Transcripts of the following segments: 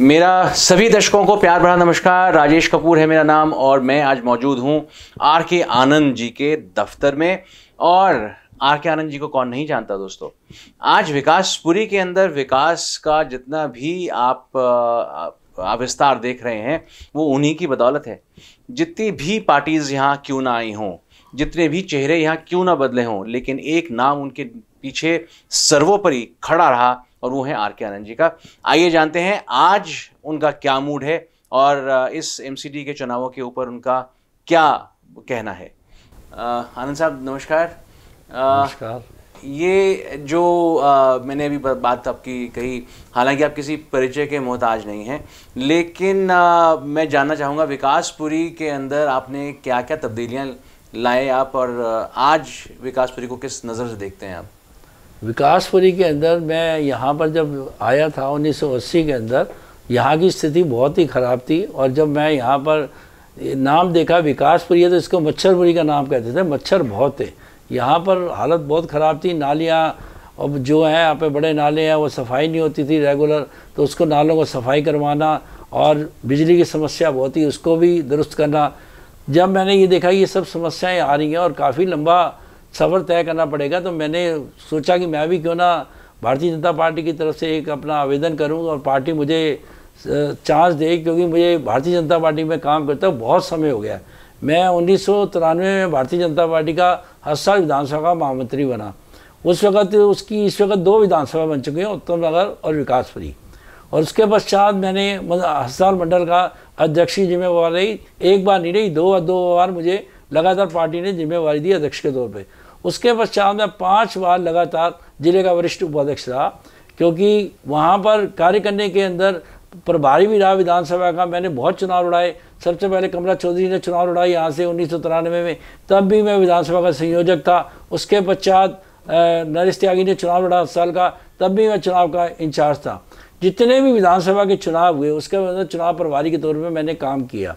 मेरा सभी दर्शकों को प्यार भरा नमस्कार राजेश कपूर है मेरा नाम और मैं आज मौजूद हूँ आर के आनंद जी के दफ्तर में और आर के आनंद जी को कौन नहीं जानता दोस्तों आज विकासपुरी के अंदर विकास का जितना भी आप, आप देख रहे हैं वो उन्हीं की बदौलत है जितनी भी पार्टीज़ यहाँ क्यों ना आई हों जितने भी चेहरे यहाँ क्यों ना बदले हों लेकिन एक नाम उनके पीछे सर्वोपरि खड़ा रहा और वो हैं आर के आनंद जी का आइए जानते हैं आज उनका क्या मूड है और इस एम के चुनावों के ऊपर उनका क्या कहना है आनंद साहब नमस्कार नमस्कार ये जो आ, मैंने अभी बात आपकी कही हालांकि आप किसी परिचय के मोहताज नहीं हैं लेकिन आ, मैं जानना चाहूँगा विकासपुरी के अंदर आपने क्या क्या तब्दीलियाँ लाए आप और आज विकासपुरी को किस नज़र से देखते हैं आप विकासपुरी के अंदर मैं यहाँ पर जब आया था 1980 के अंदर यहाँ की स्थिति बहुत ही ख़राब थी और जब मैं यहाँ पर नाम देखा विकासपुरी है तो इसको मच्छरपुरी का नाम कहते थे मच्छर बहुत थे यहाँ पर हालत बहुत ख़राब थी नालियाँ अब जो हैं यहाँ पे बड़े नाले हैं वो सफाई नहीं होती थी रेगुलर तो उसको नालों को सफाई करवाना और बिजली की समस्या बहुत ही उसको भी दुरुस्त करना जब मैंने ये देखा ये सब समस्याएँ आ रही हैं और काफ़ी लंबा सफर तय करना पड़ेगा तो मैंने सोचा कि मैं भी क्यों ना भारतीय जनता पार्टी की तरफ से एक अपना आवेदन करूं और पार्टी मुझे चांस दे क्योंकि मुझे भारतीय जनता पार्टी में काम करता बहुत समय हो गया मैं उन्नीस में भारतीय जनता पार्टी का हर साल विधानसभा का महामंत्री बना उस वक्त उसकी इस वक्त दो विधानसभा बन चुकी हैं उत्तम नगर और विकासपुरी और उसके पश्चात मैंने हस्तार मंडल का अध्यक्ष जिम्मेवार रही एक बार नहीं रही दो दो बार मुझे लगातार पार्टी ने जिम्मेवारी दी अध्यक्ष के तौर पर उसके पश्चात में पाँच बार लगातार जिले का वरिष्ठ उपाध्यक्ष रहा क्योंकि वहाँ पर कार्य करने के अंदर प्रभारी भी रहा विधानसभा का मैंने बहुत चुनाव लड़ाए सबसे पहले कमला चौधरी ने चुनाव लड़ाई यहाँ से उन्नीस में तब भी मैं विधानसभा का संयोजक था उसके पश्चात नरेश त्यागी ने चुनाव लड़ा साल का तब भी मैं चुनाव का इंचार्ज था जितने भी विधानसभा के चुनाव हुए उसके अंदर चुनाव प्रभारी के तौर पर मैंने काम किया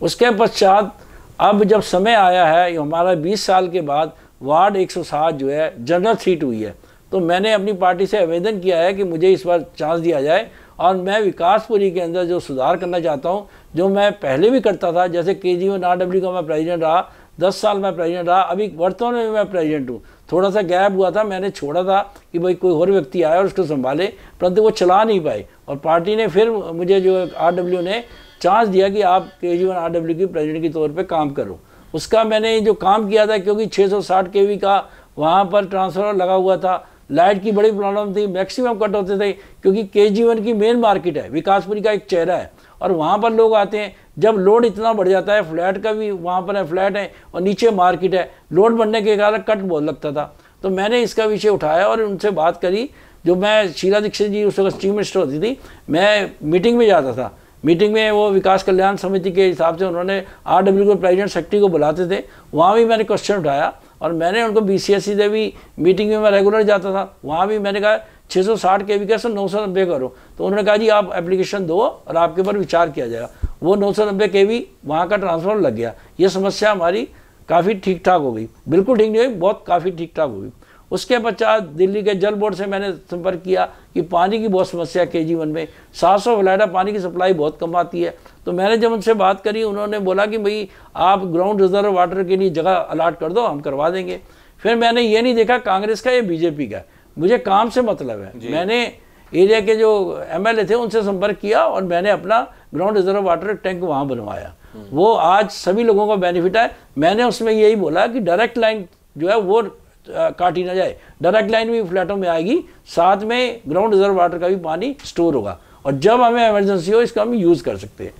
उसके पश्चात अब जब समय आया है हमारा बीस साल के बाद वार्ड 107 जो है जनरल सीट हुई है तो मैंने अपनी पार्टी से आवेदन किया है कि मुझे इस बार चांस दिया जाए और मैं विकासपुरी के अंदर जो सुधार करना चाहता हूँ जो मैं पहले भी करता था जैसे के जी और आर डब्ल्यू का मैं प्रेजिडेंट रहा दस साल मैं प्रेजिडेंट रहा अभी वर्तमान में मैं प्रेजिडेंट हूँ थोड़ा सा गैप हुआ था मैंने छोड़ा था कि भाई कोई और व्यक्ति आया और उसको संभाले परंतु वो चला नहीं पाए और पार्टी ने फिर मुझे जो आर डब्ल्यू ने चांस दिया कि आप के जी वन आर डब्ल्यू की प्रेजिडेंट के तौर पर काम करो उसका मैंने जो काम किया था क्योंकि 660 वी का वहाँ पर ट्रांसफार्मर लगा हुआ था लाइट की बड़ी प्रॉब्लम थी मैक्सिमम कट होते थे क्योंकि के जी वन की मेन मार्केट है विकासपुरी का एक चेहरा है और वहाँ पर लोग आते हैं जब लोड इतना बढ़ जाता है फ्लैट का भी वहाँ पर है फ्लैट है और नीचे मार्केट है लोड बढ़ने के कारण कट बहुत लगता था तो मैंने इसका विषय उठाया और उनसे बात करी जो मैं शीला दीक्षित जी उस वक्त चीफ मिनिस्टर होती थी मैं मीटिंग में जाता था मीटिंग में वो विकास कल्याण समिति के हिसाब से उन्होंने आर डब्ल्यू के प्रेजिडेंट सेक्रेटरी को बुलाते थे वहाँ भी मैंने क्वेश्चन उठाया और मैंने उनको बी सी एस सी से भी मीटिंग में मैं रेगुलर जाता था वहाँ भी मैंने कहा 660 के वी का सर नौ सौ नब्बे करो तो उन्होंने कहा जी आप एप्लीकेशन दो और आपके ऊपर विचार किया जाएगा वो नौ सौ नब्बे के वी वहाँ का ट्रांसफॉर्म लग गया ये समस्या हमारी काफ़ी ठीक ठाक हो गई बिल्कुल ठीक नहीं हुई बहुत काफ़ी ठीक ठाक हो गई उसके पश्चात दिल्ली के जल बोर्ड से मैंने संपर्क किया कि पानी की बहुत समस्या के जीवन में सात सौ फ्लाइडा पानी की सप्लाई बहुत कम आती है तो मैंने जब उनसे बात करी उन्होंने बोला कि भाई आप ग्राउंड रिजर्व वाटर के लिए जगह अलाट कर दो हम करवा देंगे फिर मैंने ये नहीं देखा कांग्रेस का या बीजेपी का मुझे काम से मतलब है मैंने एरिया के जो एम थे उनसे संपर्क किया और मैंने अपना ग्राउंड रिजर्व वाटर टैंक वहाँ बनवाया हम्म। वो आज सभी लोगों का बेनिफिट है मैंने उसमें यही बोला कि डायरेक्ट लाइन जो है वो काटी ना जाए डायरेक्ट लाइन भी फ्लैटों में आएगी साथ में ग्राउंड रिजर्व वाटर का भी पानी स्टोर होगा और जब हमें इमरजेंसी हो इसका हम यूज़ कर सकते हैं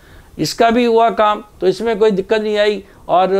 इसका भी हुआ काम तो इसमें कोई दिक्कत नहीं आई और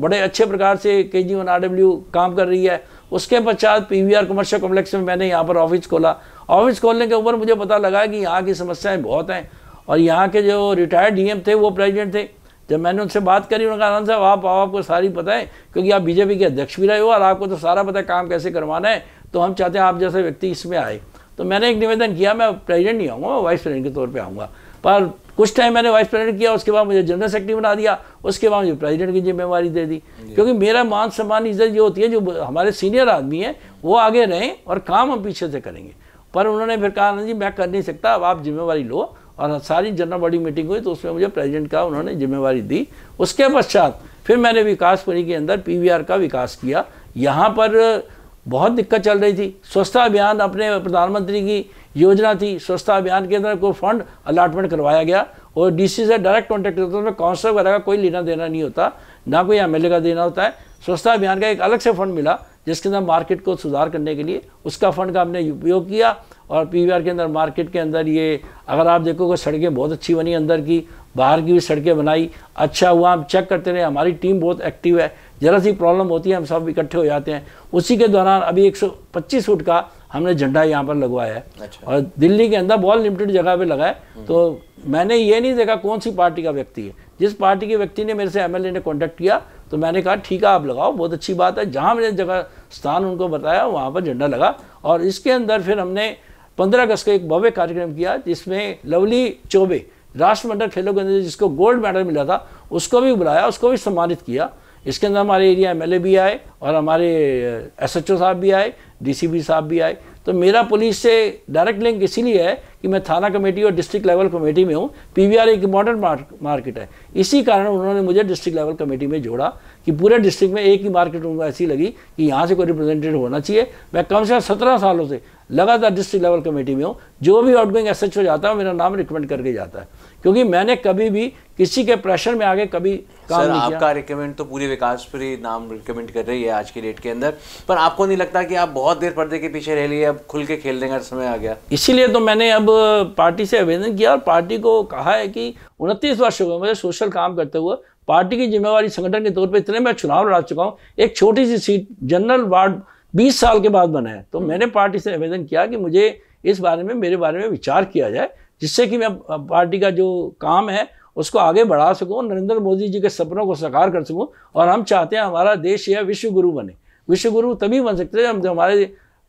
बड़े अच्छे प्रकार से के जी वन आर डब्ल्यू काम कर रही है उसके पश्चात P V R commercial complex में मैंने यहाँ पर ऑफिस खोला ऑफिस खोलने के ऊपर मुझे पता लगा कि यहाँ की समस्याएँ बहुत हैं और यहाँ के जो रिटायर्ड डी एम थे वो प्रेजिडेंट थे जब मैंने उनसे बात करी उन्होंने कहा साहब आप आओ आपको सारी पता है क्योंकि आप बीजेपी के अध्यक्ष भी रहे हो और आपको तो सारा पता है काम कैसे करवाना है तो हम चाहते हैं आप जैसे व्यक्ति इसमें आए तो मैंने एक निवेदन किया मैं प्रेजिडेंट नहीं आऊँगा वाइस प्रेजिडेंट के तौर पर आऊँगा पर कुछ टाइम मैंने वाइस प्रेसिडेंट किया उसके बाद मुझे जनरल सेक्रेटरी बना दिया उसके बाद मुझे प्रेसिडेंट की जिम्मेवारी दे दी क्योंकि मेरा मान सम्मान इज्जत ये होती है जो हमारे सीनियर आदमी हैं वो आगे रहें और काम हम पीछे से करेंगे पर उन्होंने फिर कहा जी मैं कर नहीं सकता अब आप जिम्मेवारी लो और सारी जनरल बॉडी मीटिंग हुई तो उसमें मुझे प्रेसिडेंट का उन्होंने जिम्मेवारी दी उसके पश्चात फिर मैंने विकासपुरी के अंदर पीवीआर का विकास किया यहाँ पर बहुत दिक्कत चल रही थी स्वच्छता अभियान अपने प्रधानमंत्री की योजना थी स्वच्छता अभियान के अंदर कोई फंड अलाटमेंट करवाया गया और डीसी से डायरेक्ट कॉन्टैक्ट करते है तो काउंसिल वगैरह का कोई लेना देना नहीं होता ना कोई एम का देना होता है स्वच्छता अभियान का एक अलग से फंड मिला जिसके अंदर मार्केट को सुधार करने के लिए उसका फंड का हमने उपयोग किया और पीवीआर के अंदर मार्केट के अंदर ये अगर आप देखोगे सड़कें बहुत अच्छी बनी अंदर की बाहर की भी सड़कें बनाई अच्छा हुआ हम चेक करते रहे हमारी टीम बहुत एक्टिव है ज़रा सी प्रॉब्लम होती है हम सब इकट्ठे हो जाते हैं उसी के दौरान अभी 125 फुट का हमने झंडा यहाँ पर लगवाया है अच्छा। और दिल्ली के अंदर बहुत लिमिटेड जगह पर लगाए हम्म। तो मैंने ये नहीं देखा कौन सी पार्टी का व्यक्ति है जिस पार्टी के व्यक्ति ने मेरे से एमएलए ने कॉन्टैक्ट किया तो मैंने कहा ठीक है आप लगाओ बहुत अच्छी बात है जहाँ मैंने जगह स्थान उनको बताया वहाँ पर झंडा लगा और इसके अंदर फिर हमने पंद्रह अगस्त को एक भव्य कार्यक्रम किया जिसमें लवली चौबे राष्ट्रमंडल खेलों के अंदर जिसको गोल्ड मेडल मिला था उसको भी बुलाया उसको भी सम्मानित किया इसके अंदर हमारे एरिया एम भी आए और हमारे एस साहब भी आए डी साहब भी आए तो मेरा पुलिस से डायरेक्ट लिंक इसीलिए है कि मैं थाना कमेटी और डिस्ट्रिक्ट लेवल कमेटी में हूँ पीवीआर एक मॉडर्न मार्केट है इसी कारण उन्होंने मुझे डिस्ट्रिक्ट लेवल कमेटी में जोड़ा कि पूरे डिस्ट्रिक्ट में एक ही मार्केट उनको ऐसी लगी कि यहाँ से कोई रिप्रेजेंटेटिव होना चाहिए मैं कम से कम सत्रह सालों से लगातार डिस्ट्रिक्ट लेवल कमेटी में हूँ जो भी आउट गोइंग एस हो जाता है मेरा नाम रिकमेंड करके जाता है क्योंकि मैंने कभी भी किसी के प्रेशर में आगे कभी काम सर, नहीं आपका रिकमेंड तो पूरे विकास पर ही नाम रिकमेंड कर रही है आज की डेट के अंदर पर आपको नहीं लगता कि आप बहुत देर पर्दे के पीछे रह लिए अब खुल के खेल देंगे समय आ गया इसीलिए तो मैंने अब पार्टी से आवेदन किया और पार्टी को कहा है कि उनतीस वर्ष हो गए मुझे सोशल काम करते हुए पार्टी की जिम्मेवारी संगठन के तौर पर इतने मैं चुनाव लड़ा चुका हूँ एक छोटी सी सीट जनरल वार्ड बीस साल के बाद बना है तो हम्म। मैंने पार्टी से आवेदन किया कि मुझे इस बारे में मेरे बारे में विचार किया जाए जिससे कि मैं पार्टी का जो काम है उसको आगे बढ़ा सकूँ नरेंद्र मोदी जी के सपनों को साकार कर सकूँ और हम चाहते हैं हमारा देश यह विश्वगुरु बने विश्वगुरु तभी बन सकते हैं जब हमारे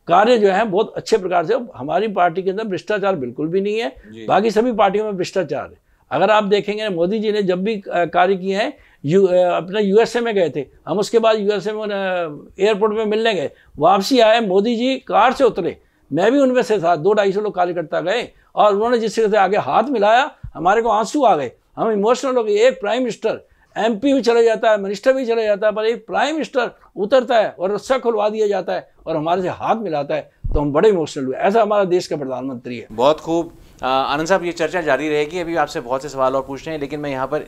कार्य जो है बहुत अच्छे प्रकार से हमारी पार्टी के अंदर भ्रष्टाचार बिल्कुल भी नहीं है बाकी सभी पार्टियों में भ्रष्टाचार है अगर आप देखेंगे मोदी जी ने जब भी कार्य किए हैं यू अपने यूएसए में गए थे हम उसके बाद यूएसए में एयरपोर्ट में मिलने गए वापसी आए मोदी जी कार से उतरे मैं भी उनमें से था दो ढाई सौ लोग कार्यकर्ता गए और उन्होंने जिस तरह से आगे हाथ मिलाया हमारे को आंसू आ गए हम इमोशनल हो गए एक प्राइम मिनिस्टर एम भी चले जाता है मिनिस्टर भी चले जाता है पर एक प्राइम मिनिस्टर उतरता है और रस्सा खुलवा दिया जाता है और हमारे से हाथ मिलाता है तो हम बड़े इमोशनल हुए ऐसा हमारा देश का प्रधानमंत्री है बहुत खूब आनंद साहब ये चर्चा जारी रहेगी अभी आपसे बहुत से सवाल और पूछ रहे हैं लेकिन मैं यहाँ पर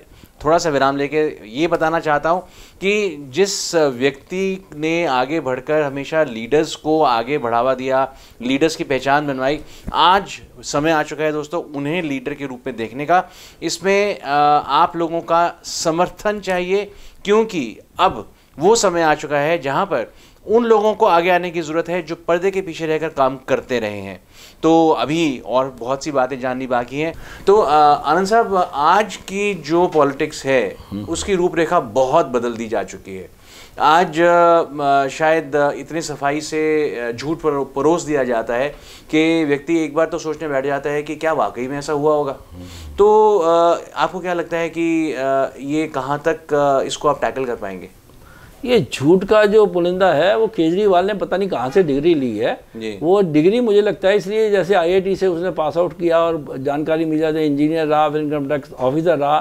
थोड़ा सा विराम लेके ये बताना चाहता हूँ कि जिस व्यक्ति ने आगे बढ़कर हमेशा लीडर्स को आगे बढ़ावा दिया लीडर्स की पहचान बनवाई आज समय आ चुका है दोस्तों उन्हें लीडर के रूप में देखने का इसमें आप लोगों का समर्थन चाहिए क्योंकि अब वो समय आ चुका है जहाँ पर उन लोगों को आगे आने की ज़रूरत है जो पर्दे के पीछे रहकर काम करते रहे हैं तो अभी और बहुत सी बातें जाननी बाकी हैं तो आनंद साहब आज की जो पॉलिटिक्स है हम्म। उसकी रूपरेखा बहुत बदल दी जा चुकी है आज शायद इतनी सफाई से झूठ पर परोस दिया जाता है कि व्यक्ति एक बार तो सोचने बैठ जाता है कि क्या वाकई में ऐसा हुआ होगा हम्म। तो आपको क्या लगता है कि ये कहाँ तक इसको आप टैकल कर पाएंगे ये झूठ का जो पुलिंदा है वो केजरीवाल ने पता नहीं कहाँ से डिग्री ली है वो डिग्री मुझे लगता है इसलिए जैसे आई से उसने पास आउट किया और जानकारी मिल जाती तो इंजीनियर रहा फिर इनकम टैक्स ऑफिसर रहा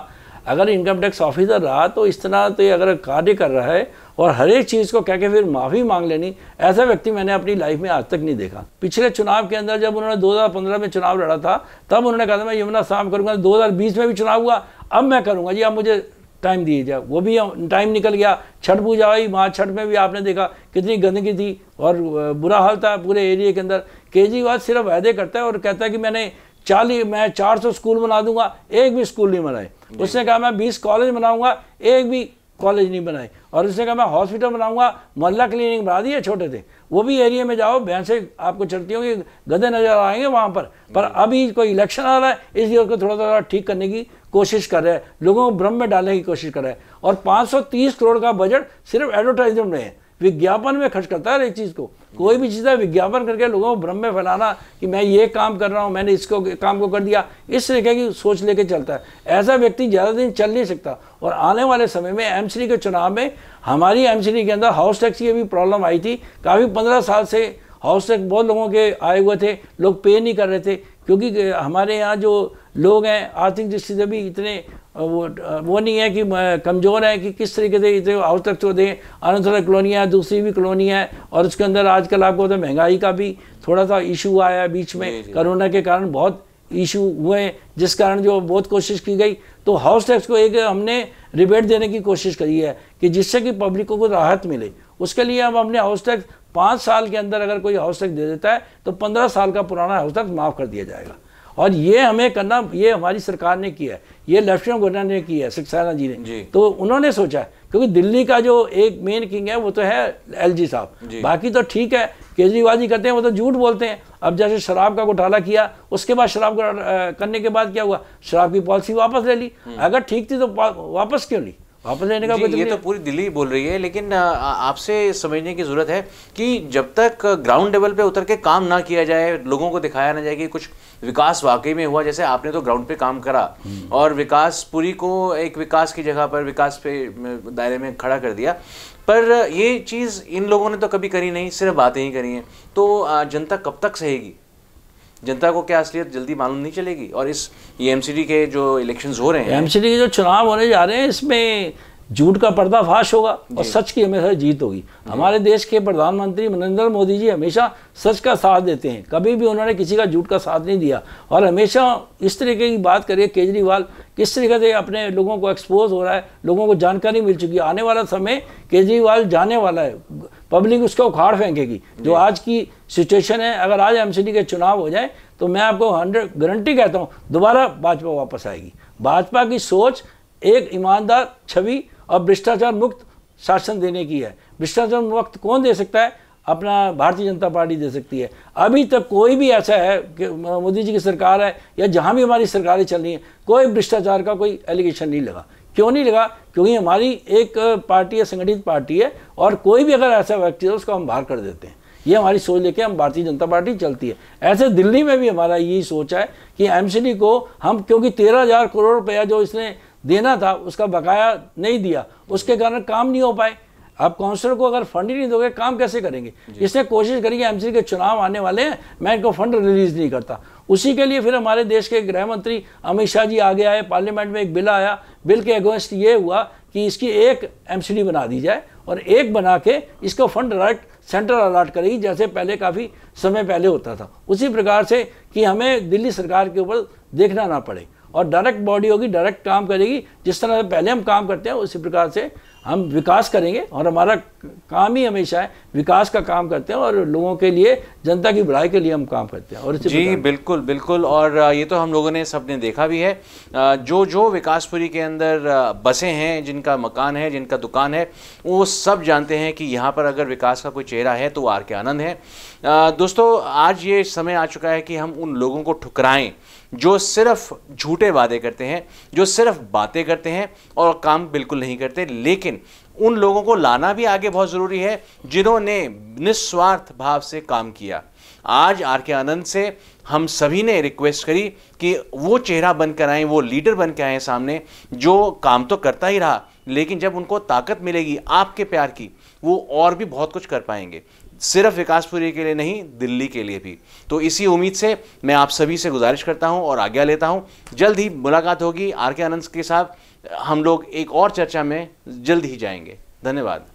अगर इनकम टैक्स ऑफिसर रहा तो इस तरह तो ये अगर कार्य कर रहा है और हर एक चीज़ को कह के फिर माफ़ी मांग लेनी ऐसा व्यक्ति मैंने अपनी लाइफ में आज तक नहीं देखा पिछले चुनाव के अंदर जब उन्होंने 2015 में चुनाव लड़ा था तब उन्होंने कहा था मैं यमुना साफ करूंगा 2020 में भी चुनाव हुआ अब मैं करूंगा जी अब मुझे टाइम दिए जाए वो भी टाइम निकल गया छठ पूजा आई वहाँ छठ में भी आपने देखा कितनी गंदगी थी और बुरा हाल था पूरे एरिया के अंदर केजरीवाल सिर्फ वायदे करता है और कहता है कि मैंने चालीस मैं चार सौ स्कूल बना दूंगा एक भी स्कूल नहीं बनाए उसने कहा मैं बीस कॉलेज बनाऊंगा एक भी कॉलेज नहीं बनाए और उसने कहा मैं हॉस्पिटल बनाऊंगा मोहल्ला क्लिनिक बना दिए छोटे थे वो भी एरिया में जाओ भैंसे आपको चलती होंगी गधे नजर आएंगे वहाँ पर पर अभी कोई इलेक्शन आ रहा है इसलिए उसको थोड़ा थोड़ा ठीक करने की कोशिश कर रहा है लोगों को भ्रम में डालने की कोशिश कर रहा है और 530 करोड़ का बजट सिर्फ एडवर्टाइजमेंट में है विज्ञापन में खर्च करता है हर एक चीज़ को कोई भी चीज़ है विज्ञापन करके लोगों को भ्रम में फैलाना कि मैं ये काम कर रहा हूँ मैंने इसको काम को कर दिया इस तरीके की सोच लेके चलता है ऐसा व्यक्ति ज़्यादा दिन चल नहीं सकता और आने वाले समय में एम के चुनाव में हमारी एम के अंदर हाउस टैक्स की भी प्रॉब्लम आई थी काफ़ी पंद्रह साल से हाउस टैक्स बहुत लोगों के आए हुए थे लोग पे नहीं कर रहे थे क्योंकि हमारे यहाँ जो लोग हैं आर्थिक दृष्टि से भी इतने वो वो नहीं है कि कमज़ोर है कि किस तरीके से इतने हाउस तक तो दें अनंतरा कॉलोनियाँ है दूसरी भी कॉलोनियाँ है और उसके अंदर आजकल आपको तो महंगाई का भी थोड़ा सा इशू आया है बीच में कोरोना के कारण बहुत इशू हुए जिस कारण जो बहुत कोशिश की गई तो हाउस टैक्स को एक हमने रिबेट देने की कोशिश करी है कि जिससे कि पब्लिक को राहत मिले उसके लिए अब हमने हाउस टैक्स पाँच साल के अंदर अगर कोई हाउस टैक्स दे देता है तो पंद्रह साल का पुराना हाउस टैक्स माफ़ कर दिया जाएगा और ये हमें करना ये हमारी सरकार ने किया है ये लेफ्टिनेंट गवर्नर ने किया है सिक्साना जी ने जी। तो उन्होंने सोचा क्योंकि दिल्ली का जो एक मेन किंग है वो तो है एलजी साहब बाकी तो ठीक है केजरीवाल जी कहते हैं वो तो झूठ बोलते हैं अब जैसे शराब का घोटाला किया उसके बाद शराब करने के बाद क्या हुआ शराब की पॉलिसी वापस ले ली हम्म। अगर ठीक थी तो वापस क्यों ली वापस लेने का ये तो पूरी दिल्ली बोल रही है लेकिन आपसे समझने की ज़रूरत है कि जब तक ग्राउंड लेवल पे उतर के काम ना किया जाए लोगों को दिखाया ना जाए कि कुछ विकास वाकई में हुआ जैसे आपने तो ग्राउंड पे काम करा हम्म। और विकास पूरी को एक विकास की जगह पर विकास पे दायरे में खड़ा कर दिया पर ये चीज़ इन लोगों ने तो कभी करी नहीं सिर्फ बातें ही करी हैं तो जनता कब तक सहेगी जनता को क्या असलियत जल्दी मालूम नहीं चलेगी और इस ये e एमसीडी के जो इलेक्शंस हो रहे हैं एमसीडी e के जो चुनाव होने जा रहे हैं इसमें झूठ का पर्दाफाश होगा और सच की हमेशा जीत होगी हमारे देश के प्रधानमंत्री नरेंद्र मोदी जी हमेशा सच का साथ देते हैं कभी भी उन्होंने किसी का झूठ का साथ नहीं दिया और हमेशा इस तरीके की बात करिए केजरीवाल किस तरीके से अपने लोगों को एक्सपोज हो रहा है लोगों को जानकारी मिल चुकी है आने वाला समय केजरीवाल जाने वाला है पब्लिक उसका उखाड़ फेंकेगी जो आज की सिचुएशन है अगर आज एम के चुनाव हो जाए तो मैं आपको हंड्रेड गारंटी कहता हूँ दोबारा भाजपा वापस आएगी भाजपा की सोच एक ईमानदार छवि अब भ्रष्टाचार मुक्त शासन देने की है भ्रष्टाचार मुक्त कौन दे सकता है अपना भारतीय जनता पार्टी दे सकती है अभी तक कोई भी ऐसा है कि मोदी जी की सरकार है या जहाँ भी हमारी सरकारें चल रही हैं कोई भ्रष्टाचार का कोई एलिगेशन नहीं लगा क्यों नहीं लगा क्योंकि हमारी एक पार्टी है संगठित पार्टी है और कोई भी अगर ऐसा व्यक्ति है उसको हम बाहर कर देते हैं ये हमारी सोच लेके हम भारतीय जनता पार्टी चलती है ऐसे दिल्ली में भी हमारा यही सोच है कि एमसीडी को हम क्योंकि तेरह हज़ार करोड़ रुपया जो इसने देना था उसका बकाया नहीं दिया उसके कारण काम नहीं हो पाए आप काउंसलर को अगर फंड ही नहीं दोगे काम कैसे करेंगे इसने कोशिश है एमसी के चुनाव आने वाले हैं मैं इनको फंड रिलीज नहीं करता उसी के लिए फिर हमारे देश के गृह मंत्री अमित शाह जी आगे आए पार्लियामेंट में एक बिल आया बिल के अगेंस्ट ये हुआ कि इसकी एक एम बना दी जाए और एक बना के इसको फंड अलर्ट सेंटर अलर्ट करेगी जैसे पहले काफ़ी समय पहले होता था उसी प्रकार से कि हमें दिल्ली सरकार के ऊपर देखना ना पड़े और डायरेक्ट बॉडी होगी डायरेक्ट काम करेगी जिस तरह से पहले हम काम करते हैं उसी प्रकार से हम विकास करेंगे और हमारा काम ही हमेशा है विकास का काम करते हैं और लोगों के लिए जनता की बढ़ाई के लिए हम काम करते हैं और जी बिल्कुल बिल्कुल और ये तो हम लोगों ने सबने देखा भी है जो जो विकासपुरी के अंदर बसें हैं जिनका मकान है जिनका दुकान है वो सब जानते हैं कि यहाँ पर अगर विकास का कोई चेहरा है तो वो आर के आनंद है दोस्तों आज ये समय आ चुका है कि हम उन लोगों को ठुकराएँ जो सिर्फ झूठे वादे करते हैं जो सिर्फ बातें करते हैं और काम बिल्कुल नहीं करते लेकिन उन लोगों को लाना भी आगे बहुत ज़रूरी है जिन्होंने निस्वार्थ भाव से काम किया आज आर के आनंद से हम सभी ने रिक्वेस्ट करी कि वो चेहरा बन कर आए वो लीडर बन के आए सामने जो काम तो करता ही रहा लेकिन जब उनको ताकत मिलेगी आपके प्यार की वो और भी बहुत कुछ कर पाएंगे सिर्फ विकासपुरी के लिए नहीं दिल्ली के लिए भी तो इसी उम्मीद से मैं आप सभी से गुजारिश करता हूं और आज्ञा लेता हूं जल्द ही मुलाकात होगी आर के आनंद के साथ हम लोग एक और चर्चा में जल्द ही जाएंगे धन्यवाद